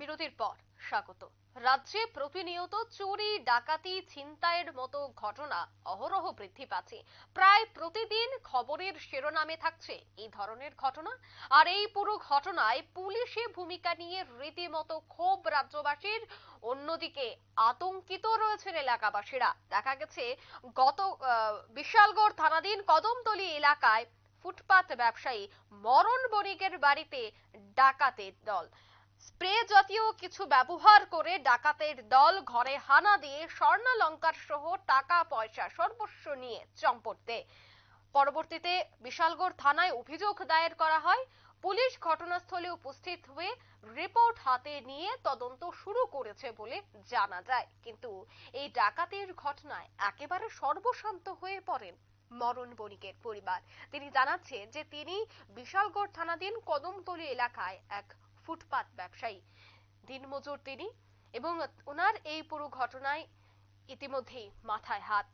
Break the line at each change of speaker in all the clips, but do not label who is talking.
বিরতির পর স্বাগত রাজ্যে প্রতিনিয়ত চুরি ডাকাতি ছিনতাইয়ের মতো ঘটনা অহরহ বৃদ্ধি পাচ্ছে প্রায় প্রতিদিন খবরের শিরোনামে থাকছে এই ধরনের ঘটনা আর এই পুরো ঘটনায় পুলিশে ভূমিকা নিয়ে রীতিমতো ক্ষোভ রাজ্যবাসীর অন্যদিকে আতঙ্কিত রয়েছেন এলাকাবাসীরা দেখা গেছে গত বিশালগড় থানাধীন কদমতলি এলাকায় ফুটপাত ব্যবসায়ী মরণ বণিকের বাড়িতে ডাকাতের দল স্প্রে জাতীয় কিছু ব্যবহার করে ডাকাতের দল ঘরে হানা দিয়ে স্বর্ণালঙ্কার সহ টাকা পয়সা সর্বস্ব নিয়ে চম্পটতে পরবর্তীতে বিশালগড় থানায় অভিযোগ দায়ের করা হয় পুলিশ ঘটনাস্থলে উপস্থিত হয়ে রিপোর্ট হাতে নিয়ে তদন্ত শুরু করেছে বলে জানা যায় কিন্তু এই ডাকাতির ঘটনায় একেবারে সর্বশান্ত হয়ে পড়েন মরণ বণিকের পরিবার তিনি জানাচ্ছেন যে তিনি বিশালগড় থানাধীন কদমতলী এলাকায় এক ফুটপাত ব্যবসায়ী দিনমজুর তিনি এবং ওনার এই পুরো ঘটনায় ইতিমধ্যেই মাথায় হাত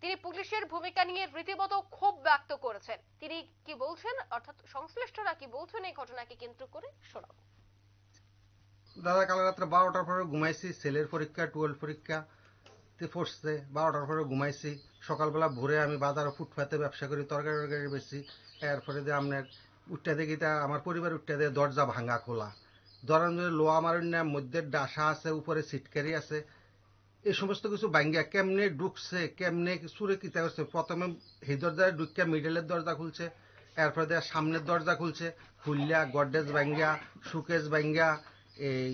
তিনি পুলিশের ভূমিকা নিয়ে রীতিমতো ক্ষোভ ব্যক্ত করেছেন তিনি কি বলছেন অর্থাৎ সংশ্লিষ্টরা কি বলছেন এই ঘটনাকে কেন্দ্র করে শোনাব
দাদা কাল রাত্রে বারোটার পরে ঘুমাইছি সেলের পরীক্ষা টুয়েলভ পরীক্ষা পড়ছে বারোটার পরে ঘুমাইছি সকালবেলা ভোরে আমি বাজারে ফুটপাতে ব্যবসা করি তরকারি টরকারি বেশি এরপরে যে আপনার উঠতে দেখি তা আমার পরিবার উঠতে দেখে দরজা ভাঙা খোলা দরজা লোয়া মারণ্যা মধ্যে ডাসা আছে উপরে সিটকারি আছে এই সমস্ত কিছু ভাঙ্গিয়া কেমনে ঢুকছে কেমনে সুরে কিতা করছে প্রথমে সেই দরজায় ঢুকিয়া মিডলের দরজা খুলছে এরপরে দেয়া সামনের দরজা খুলছে খুললিয়া গডরেজ ভাঙ্গিয়া সুকেশ ভাঙ্গিয়া এই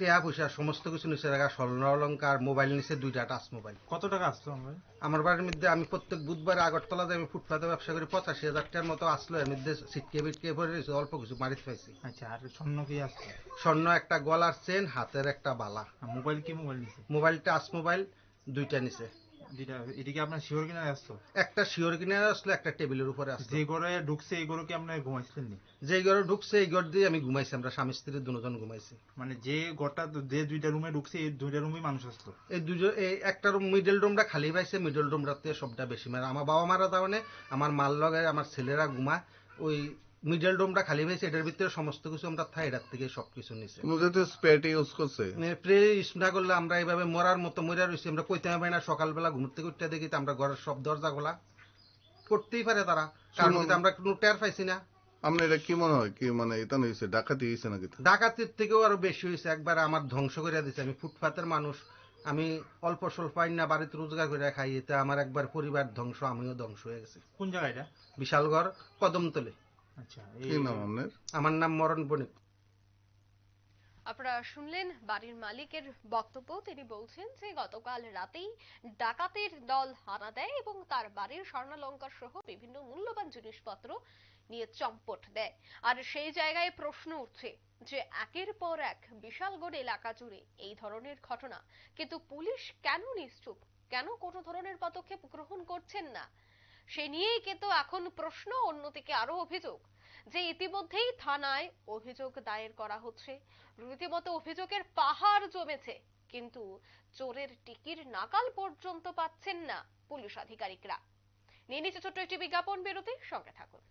টেয়া পয়সা সমস্ত কিছু নিচে রাখা স্বর্ণ অলঙ্কার মোবাইল নিচে দুইটা টাচ মোবাইল কত টাকা আসলো আমার বাড়ির মধ্যে আমি প্রত্যেক বুধবার আগরতলাতে আমি ফুটপাতে ব্যবসা করি পঁচাশি হাজার টাকার মতো আসলো এর মধ্যে সিটকে বিটকে ভরে রয়েছে অল্প কিছু মারিত পাইছি আচ্ছা আর স্বর্ণ কি আসছে স্বর্ণ একটা গলার চেন হাতের একটা বালা মোবাইল কি মোবাইল নিছে মোবাইল টাচ মোবাইল দুইটা নিচে আপনার শিওর কিনারে আসতো একটা শিওর কিনারে আসলো একটা টেবিলের উপরে যে ঘরে ঢুকছে এই ঘরে নি ঘরে ঢুকছে এই ঘর দিয়ে আমি আমরা স্বামী স্ত্রী মানে যে যে দুইটা রুমে ঢুকছে এই দুইটা মানুষ আসতো এই দুজন এই একটা রুম মিডল রুমটা খালি পাইছে মিডল রুমটাতে সবটা বেশি মানে আমার বাবা মারা তাহলে মানে আমার মাল লগে আমার ছেলেরা ঘুমা ওই মিডল রুমটা খালি হয়েছে এটার ভিতরে সমস্ত কিছু আমরা থাইরার থেকে সবকিছু নিছে তো স্প্রেটা ইউজ করছে স্প্রে ইউজ না করলে আমরা এইভাবে মরার মতো মরে রয়েছি আমরা কইতে হবে না সকালবেলা ঘুমতে ঘুরতে দেখি তো আমরা ঘরের সব দরজা খোলা করতেই পারে তারা কারণ আমরা কোনো টের পাইছি না আমরা এটা কি মনে হয় কি মানে এটা হয়েছে ডাকাতি হয়েছে নাকি ডাকাতির থেকেও আরো বেশি হয়েছে একবার আমার ধ্বংস করে দিয়েছে আমি ফুটপাতের মানুষ আমি অল্প স্বল্প না বাড়িতে রোজগার করে খাই এতে আমার একবার পরিবার ধ্বংস আমিও ধ্বংস হয়ে গেছে কোন জায়গায় এটা বিশালগড় কদমতলে আচ্ছা, আমার নাম মরণ বণিক
আপনারা শুনলেন বাড়ির মালিকের বক্তব্য তিনি বলছেন যে গতকাল রাতেই ডাকাতের দল হানা দেয় এবং তার বাড়ির স্বর্ণালঙ্কার সহ বিভিন্ন মূল্যবান জিনিসপত্র নিয়ে চম্পট দেয় আর সেই জায়গায় প্রশ্ন উঠছে যে একের পর এক বিশালগড় এলাকা জুড়ে এই ধরনের ঘটনা কিন্তু পুলিশ কেন নিশ্চুপ কেন কোনো ধরনের পদক্ষেপ গ্রহণ করছেন না সে নিয়েই কিন্তু এখন প্রশ্ন অন্যদিকে আরো অভিযোগ যে ইতিমধ্যেই থানায় অভিযোগ দায়ের করা হচ্ছে রীতিমতো অভিযোগের পাহাড় জমেছে কিন্তু চোরের টিকির নাকাল পর্যন্ত পাচ্ছেন না পুলিশ আধিকারিকরা নিয়ে নিচ্ছে ছোট্ট একটি বিজ্ঞাপন বিরতি সঙ্গে থাকুন